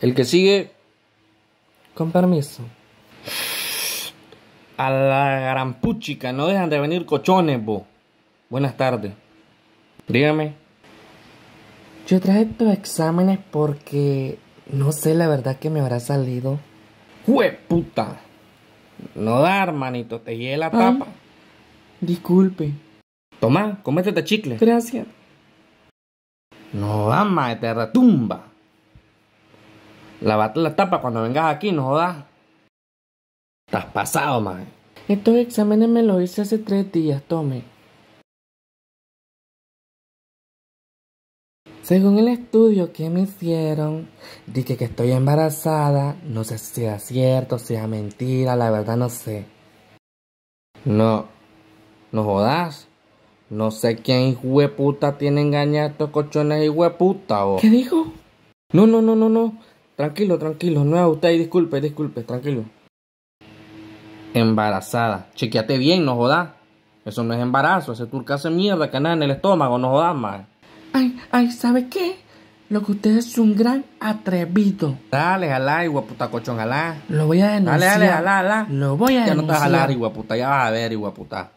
El que sigue. Con permiso. A la gran puchica, no dejan de venir cochones, bo. Buenas tardes. Dígame. Yo traje estos exámenes porque no sé la verdad que me habrá salido. ¡Jue puta! No da, hermanito, te llegué la ah. tapa. Disculpe. Tomá, comete este chicle. Gracias. No da, maestra, te tumba. Lavate la tapa cuando vengas aquí, no jodas. Estás pasado, man. Estos exámenes me los hice hace tres días, tome. Según el estudio que me hicieron, dije que estoy embarazada. No sé si es cierto, si es mentira, la verdad no sé. No, no jodas. No sé quién hueputa tiene engañado a estos cochones y hueputa, ¿o? ¿Qué dijo? No, no, no, no, no. Tranquilo, tranquilo, no es usted, disculpe, disculpe, tranquilo. Embarazada. Chequeate bien, no jodas. Eso no es embarazo, ese turca hace mierda que nada en el estómago, no jodas, más. Ay, ay, ¿sabe qué? Lo que usted es un gran atrevido. Dale, jalá, puta cochón, jalá. Lo voy a denunciar. Dale, dale, jalá, jala. Lo voy a denunciar. Ya no te vas a jalar, puta, ya vas a ver, puta.